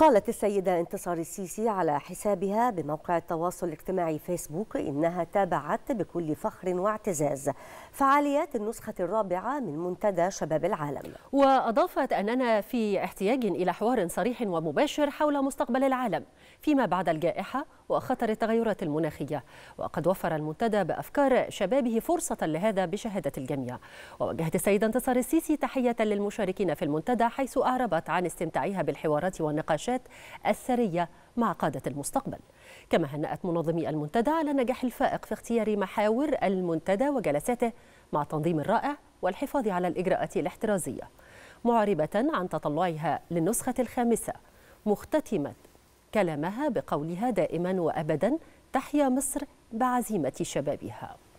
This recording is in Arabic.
قالت السيدة انتصار السيسي على حسابها بموقع التواصل الاجتماعي فيسبوك إنها تابعت بكل فخر واعتزاز فعاليات النسخة الرابعة من منتدى شباب العالم وأضافت أننا في احتياج إلى حوار صريح ومباشر حول مستقبل العالم فيما بعد الجائحة وخطر التغيرات المناخية وقد وفر المنتدى بأفكار شبابه فرصة لهذا بشهادة الجميع ووجهت السيدة انتصار السيسي تحية للمشاركين في المنتدى حيث أعربت عن استمتاعها بالحوارات والنقاشات النقاشات السرية مع قادة المستقبل كما هنأت منظمي المنتدى على النجاح الفائق في اختيار محاور المنتدى وجلساته مع تنظيم رائع والحفاظ على الإجراءات الاحترازية معربة عن تطلعها للنسخة الخامسة مختتمة كلامها بقولها دائما وأبدا تحيا مصر بعزيمة شبابها